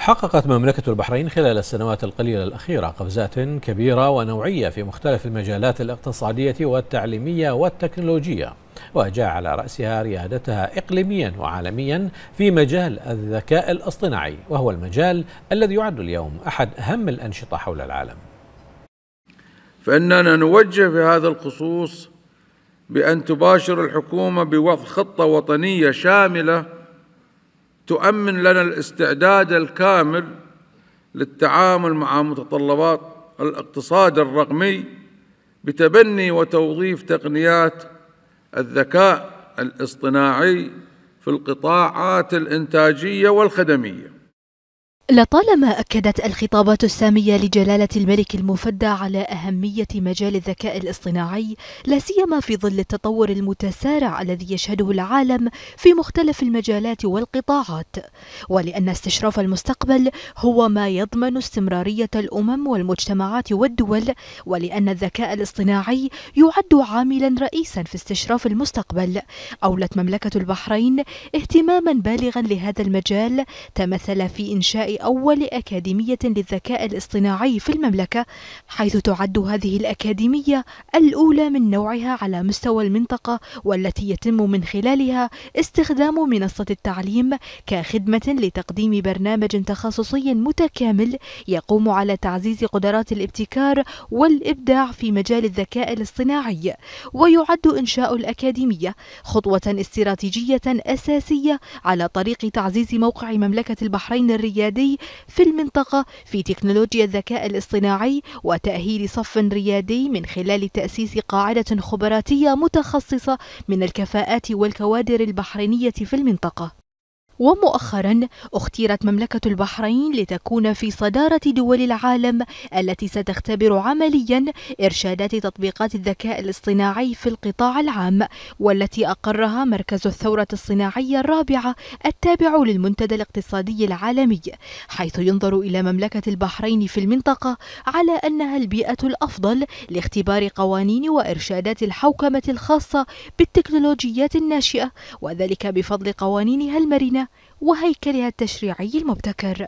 حققت مملكة البحرين خلال السنوات القليلة الأخيرة قفزات كبيرة ونوعية في مختلف المجالات الاقتصادية والتعليمية والتكنولوجية وجاء على رأسها ريادتها إقليميا وعالميا في مجال الذكاء الاصطناعي وهو المجال الذي يعد اليوم أحد أهم الأنشطة حول العالم فإننا نوجه في هذا الخصوص بأن تباشر الحكومة بوضع خطة وطنية شاملة تؤمن لنا الاستعداد الكامل للتعامل مع متطلبات الاقتصاد الرقمي بتبني وتوظيف تقنيات الذكاء الاصطناعي في القطاعات الانتاجيه والخدميه لطالما أكدت الخطابات السامية لجلالة الملك المفدى على أهمية مجال الذكاء الاصطناعي لا سيما في ظل التطور المتسارع الذي يشهده العالم في مختلف المجالات والقطاعات ولأن استشراف المستقبل هو ما يضمن استمرارية الأمم والمجتمعات والدول ولأن الذكاء الاصطناعي يعد عاملا رئيسا في استشراف المستقبل أولت مملكة البحرين اهتماما بالغا لهذا المجال تمثل في إنشاء أول أكاديمية للذكاء الاصطناعي في المملكة حيث تعد هذه الأكاديمية الأولى من نوعها على مستوى المنطقة والتي يتم من خلالها استخدام منصة التعليم كخدمة لتقديم برنامج تخصصي متكامل يقوم على تعزيز قدرات الابتكار والإبداع في مجال الذكاء الاصطناعي ويعد إنشاء الأكاديمية خطوة استراتيجية أساسية على طريق تعزيز موقع مملكة البحرين الريادي الدولي في المنطقة في تكنولوجيا الذكاء الاصطناعي وتأهيل صف ريادي من خلال تأسيس قاعدة خبراتية متخصصة من الكفاءات والكوادر البحرينية في المنطقة ومؤخرا اختيرت مملكة البحرين لتكون في صدارة دول العالم التي ستختبر عمليا إرشادات تطبيقات الذكاء الاصطناعي في القطاع العام والتي أقرها مركز الثورة الصناعية الرابعة التابع للمنتدى الاقتصادي العالمي حيث ينظر إلى مملكة البحرين في المنطقة على أنها البيئة الأفضل لاختبار قوانين وإرشادات الحوكمة الخاصة بالتكنولوجيات الناشئة وذلك بفضل قوانينها المرنة وهيكلها التشريعي المبتكر